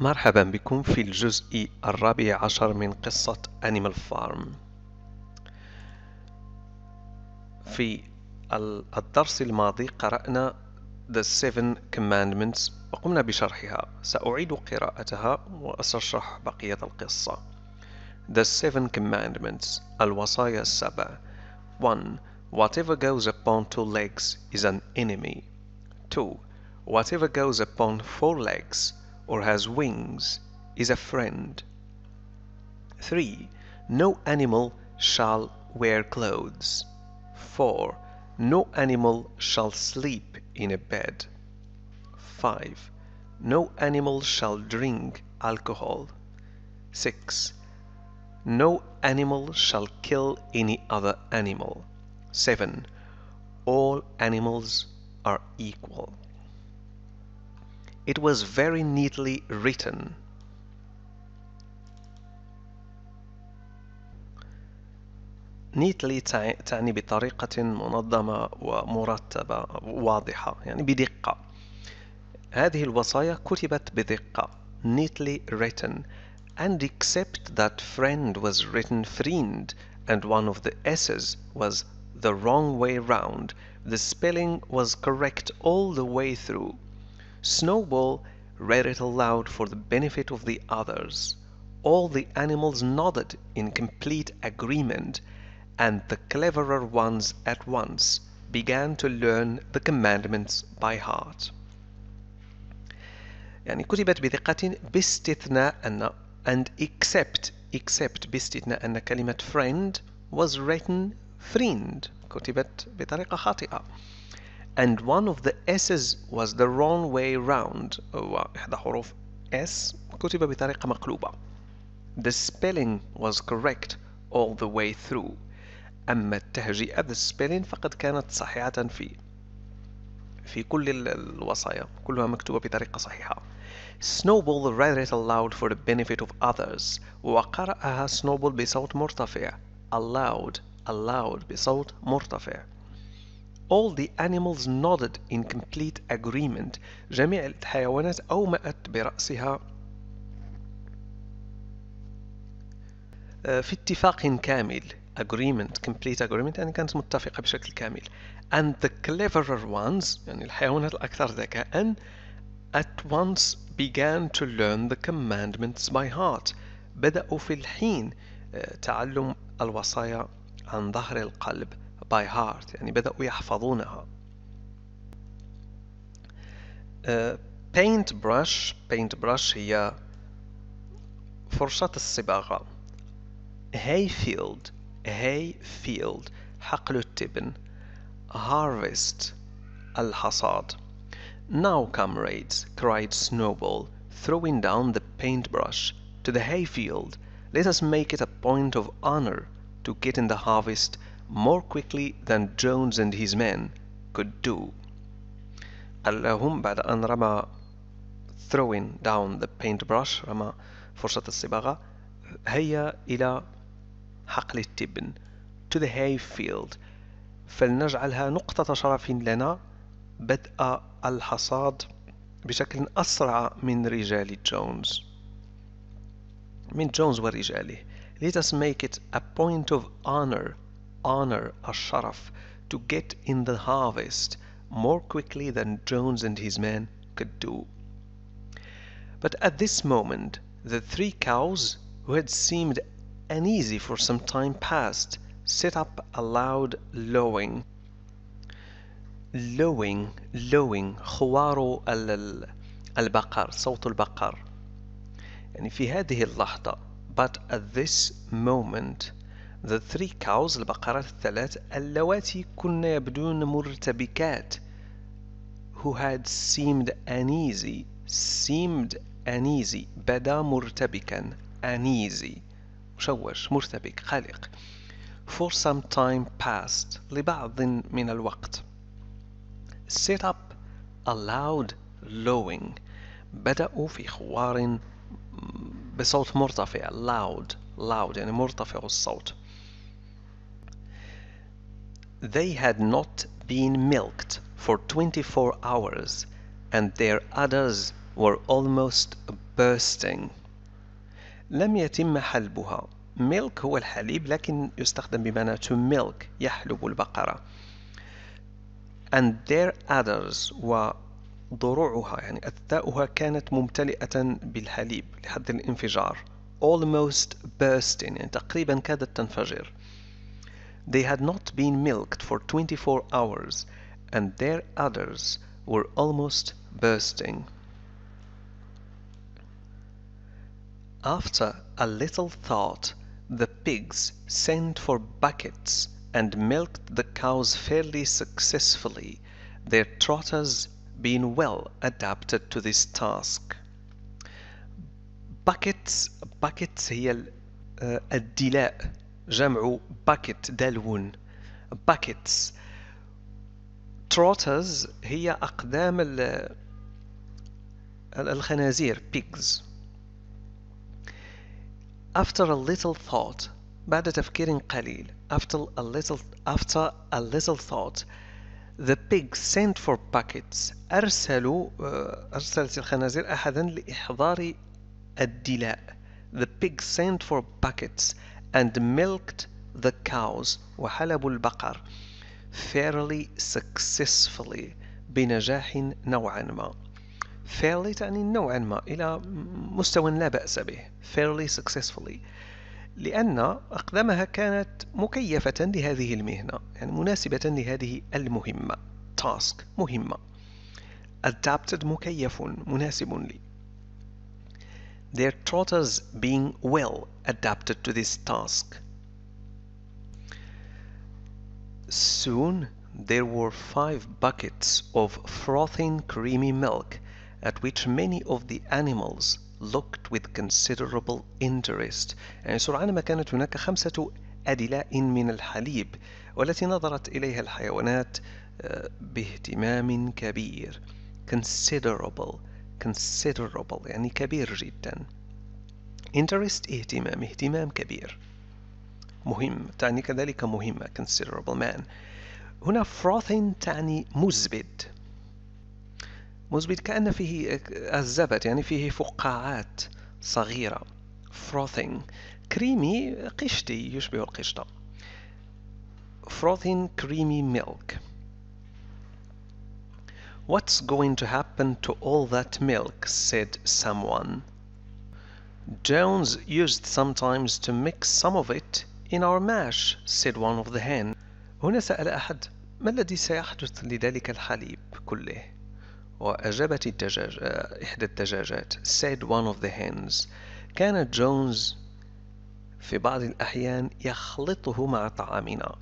مرحبا بكم في الجزء الرابع عشر من قصة أنيمال فارم في الدرس الماضي قرأنا The Seven Commandments وقمنا بشرحها سأعيد قراءتها وأستشرح بقية القصة The Seven Commandments الوصايا السبع 1. Whatever goes upon two legs is an enemy 2. Whatever goes upon four legs or has wings is a friend. 3. No animal shall wear clothes. 4. No animal shall sleep in a bed. 5. No animal shall drink alcohol. 6. No animal shall kill any other animal. 7. All animals are equal. It was very neatly written. neatly تعني بطريقة منظمة ومرتبة واضحة يعني بدقة هذه الوصايا كتبت بدقة neatly written and except that friend was written friend and one of the S's was the wrong way round the spelling was correct all the way through Snowball read it aloud for the benefit of the others. All the animals nodded in complete agreement, and the cleverer ones at once began to learn the commandments by heart. يعني كتبت بدقة باستثناء أن and except except باستثناء أن كلمة friend was written friend كتبت بطريقة خاطئة and one of the S's was the wrong way round واحدة حروف S كتب بطريقة مقلوبة The spelling was correct all the way through أما التهجئة the spelling فقد كانت صحيحة في في كل الوصايا كلها مكتوبة بطريقة صحيحة Snowball read it aloud for the benefit of others وقرأها Snowball بصوت مرتفع aloud aloud بصوت مرتفع All the animals nodded in complete agreement. جميع الحيوانات أومأت برأسها في اتفاق كامل agreement complete agreement يعني كانت متفقة بشكل كامل and the cleverer ones يعني الحيوانات الأكثر ذكاء at once began to learn the commandments by heart بدأوا في الحين تعلم الوصايا عن ظهر القلب by heart يعني بدأوا يحفظونها uh, paint brush paint brush هي فرشاة الصباغة hay field hay field حقل التبن harvest الحصاد now comrades cried snowball throwing down the paintbrush to the hayfield let us make it a point of honor to get in the harvest more quickly than Jones and his men could do. اللهم بعد أن رمى throwing down the paintbrush رمى فرشة الصباغة هيا إلى حقل التبن to the hay field فلنجعلها نقطة شرف لنا بدء الحصاد بشكل أسرع من رجال جونز من جونز ورجاله Let us make it a point of honor honor or sharaf to get in the harvest more quickly than Jones and his men could do. But at this moment the three cows, who had seemed uneasy for some time past, set up a loud lowing. lowing, لوين خوار البقر صوت البقر يعني في هذه اللحظة but at this moment The three cows البقرات الثلاث اللواتي كن يبدون مرتبكات who had seemed uneasy seemed uneasy بدا مرتبكا uneasy مشوش مرتبك قلق for some time past لبعض من الوقت set up a loud lowing بدأوا في خوار بصوت مرتفع loud loud يعني مرتفع الصوت They had not been milked for twenty four hours and their udders were almost bursting. لم يتم حلبها milk هو الحليب لكن يستخدم بمعنى to milk يحلب البقرة and their udders وضروعها يعني أثداؤها كانت ممتلئة بالحليب لحد الانفجار almost bursting يعني تقريبا كادت تنفجر they had not been milked for twenty-four hours, and their udders were almost bursting. After a little thought, the pigs sent for buckets and milked the cows fairly successfully, their trotters being well adapted to this task. Buckets, buckets uh, a delay. جمع باكت دلو باكيتس تروترز هي أقدام الخنازير pigs after a little thought بعد تفكير قليل after a little after a little thought the pigs sent for buckets أرسلوا أرسلت الخنازير أحدا لإحضار الدلاء the pigs sent for buckets and milked the cows وحلبوا البقر fairly successfully بنجاح نوعا ما fairly تعني نوعا ما إلى مستوى لا بأس به fairly successfully لأن أقدمها كانت مكيفة لهذه المهنة يعني مناسبة لهذه المهمة task مهمة adapted مكيف مناسب لي their trotters being well adapted to this task. Soon there were five buckets of frothing creamy milk at which many of the animals looked with considerable interest يعني سرعان ما كانت هناك خمسة أدلاء من الحليب والتي نظرت إليها الحيوانات باهتمام كبير considerable considerable يعني كبير جدا interest إيه؟ اهتمام اهتمام كبير مهم تعني كذلك مهمة considerable man هنا frothing تعني مزبد مزبد كأن فيه الزبد يعني فيه فقاعات صغيرة frothing كريمي قشتي يشبه القشطة frothing creamy milk "What's going to happen to all that milk?" said someone. "Jones used sometimes to mix some of it in our mash," said one of the hens. هنا سأل أحد "ما الذي سيحدث لذلك الحليب كله؟" وأجابت الدجاجة إحدى الدجاجات said one of the hens كان جونز في بعض الأحيان يخلطه مع طعامنا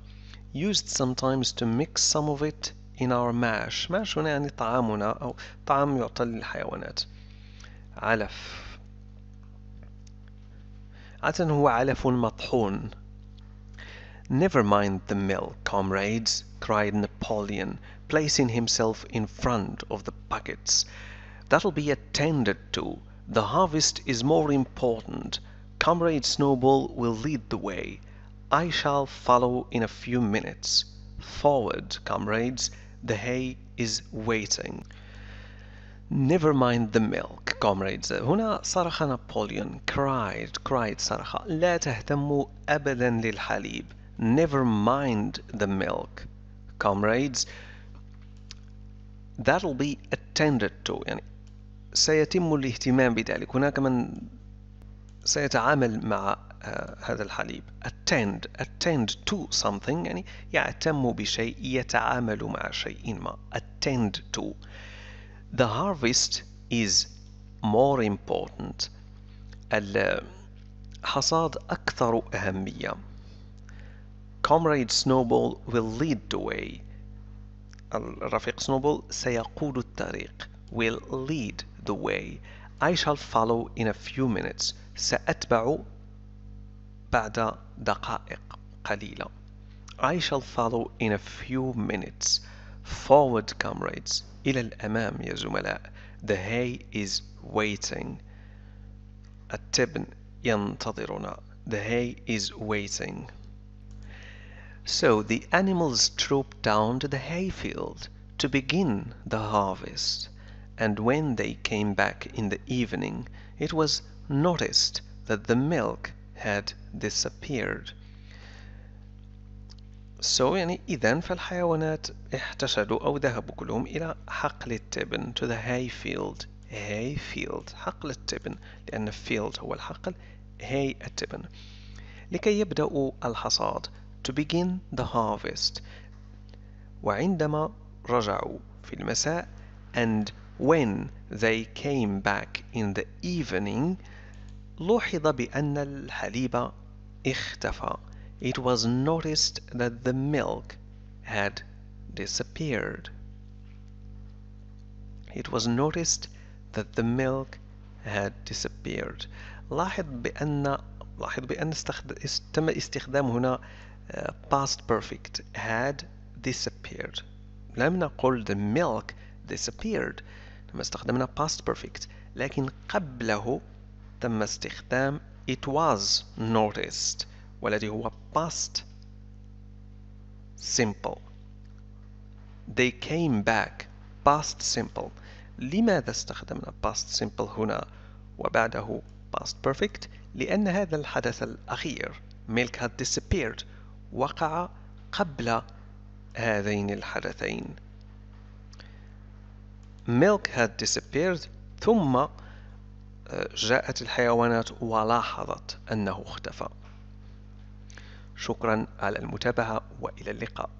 used sometimes to mix some of it in our mash mash هنا يعني طعامنا أو طعام يعطى للحيوانات علف عادة هو علف مطحون Never mind the mill, comrades, cried Napoleon, placing himself in front of the buckets. That'll be attended to. The harvest is more important. Comrade Snowball will lead the way. I shall follow in a few minutes. Forward, comrades, the hay is waiting. Never mind the milk, comrades. هنا صرخ نابليون cried, cried صرخ لا تهتموا أبدا للحليب. Never mind the milk, comrades. That'll be attended to يعني سيتم الاهتمام بذلك. هناك من سيتعامل مع uh, هذا الحليب attend attend to something يعني يهتم بشيء يتعامل مع شيء ما attend to the harvest is more important الحصاد أكثر أهمية comrade snowball will lead the way الرفيق snowball سيقود الطريق will lead the way I shall follow in a few minutes سأتبع بعد دقائق قليلة I shall follow in a few minutes forward comrades إلى الأمام يا زملاء the hay is waiting التبن ينتظرنا the hay is waiting so the animals trooped down to the hayfield to begin the harvest and when they came back in the evening it was noticed that the milk had disappeared so يعني إذا فالحيوانات احتشدوا أو ذهبوا كلهم إلى حقل التبن to the hay field hay field حقل التبن لأن field هو الحقل hay التبن لكي يبدأوا الحصاد to begin the harvest وعندما رجعوا في المساء and when they came back in the evening لوحظ بأن الحليب اختفى. It was noticed that the milk had disappeared. It was noticed that the milk had disappeared. لاحظ بأن لاحظ بأن تم استخدام هنا past perfect had disappeared. لم نقل the milk disappeared. لما استخدمنا past perfect لكن قبله تم استخدام it was noticed والذي هو past simple they came back past simple لماذا استخدمنا past simple هنا وبعده past perfect لأن هذا الحدث الأخير milk had disappeared وقع قبل هذين الحدثين milk had disappeared ثم جاءت الحيوانات ولاحظت أنه اختفى شكرا على المتابعة وإلى اللقاء